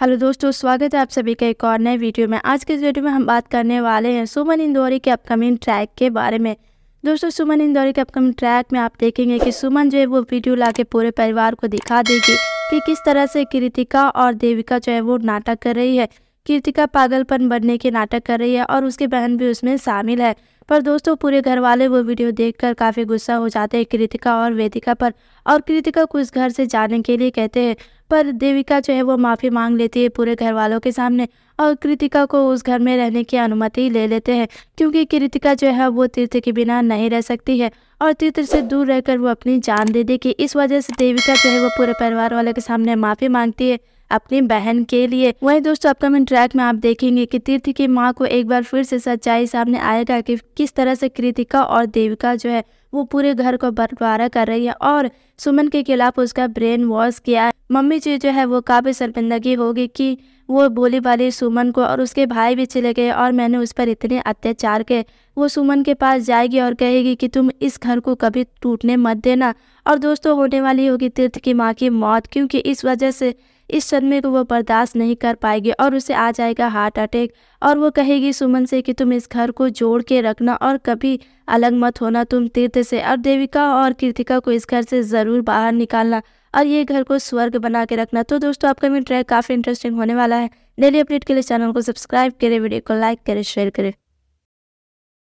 hello दोस्तों स्वागत है आप सभी का एक और नए वीडियो में आज के इस वीडियो में हम बात करने वाले हैं सुमन इंदौरी के अपकमिंग ट्रैक के बारे में दोस्तों सुमन इंदौरी के अपकमिंग ट्रैक में आप देखेंगे कि सुमन जो है वो वीडियो ला के पूरे परिवार को दिखा देगी कि किस तरह से कृतिका और देविका जो है वो नाटक कर रही है कृतिका पागलपन बनने के नाटक कर रही है और उसकी बहन भी उसमें शामिल है पर दोस्तों पूरे घर वाले वो वीडियो देखकर काफ़ी गुस्सा हो जाते हैं कृतिका और वेदिका पर और कृतिका को इस घर से जाने के लिए कहते हैं पर देविका जो है वो माफ़ी मांग लेती है पूरे घर वालों के सामने और कृतिका को उस घर में रहने की अनुमति ले लेते हैं क्योंकि कृतिका जो है वो तीर्थ के बिना नहीं रह सकती है और तीर्थ से दूर रहकर वो अपनी जान दे देगी इस वजह से देविका जो है वो पूरे परिवार वाले के सामने माफ़ी मांगती है अपनी बहन के लिए वही दोस्तों अपकमिंग ट्रैक में आप देखेंगे की तीर्थ की माँ को एक बार फिर से सच्चाई सामने आएगा की कि किस तरह से कृतिका और देविका जो है वो पूरे घर को बंटवारा कर रही है और सुमन के खिलाफ उसका ब्रेन वॉश किया है मम्मी जी जो है वो काफ़ी शर्मिंदगी होगी कि वो बोली वाली सुमन को और उसके भाई भी चले गए और मैंने उस पर इतने अत्याचार के वो सुमन के पास जाएगी और कहेगी कि तुम इस घर को कभी टूटने मत देना और दोस्तों होने वाली होगी तीर्थ की माँ की मौत क्योंकि इस वजह से इस सदमे को वो बर्दाश्त नहीं कर पाएगी और उसे आ जाएगा हार्ट अटैक और वो कहेगी सुमन से कि तुम इस घर को जोड़ के रखना और कभी अलग मत होना तुम तीर्थ से और देविका और कृतिका को इस घर से ज़रूर बाहर निकालना और ये घर को स्वर्ग बना के रखना तो दोस्तों आपका मेरी ट्रैक काफ़ी इंटरेस्टिंग होने वाला है डेली अपडेट के लिए चैनल को सब्सक्राइब करें वीडियो को लाइक करें शेयर करें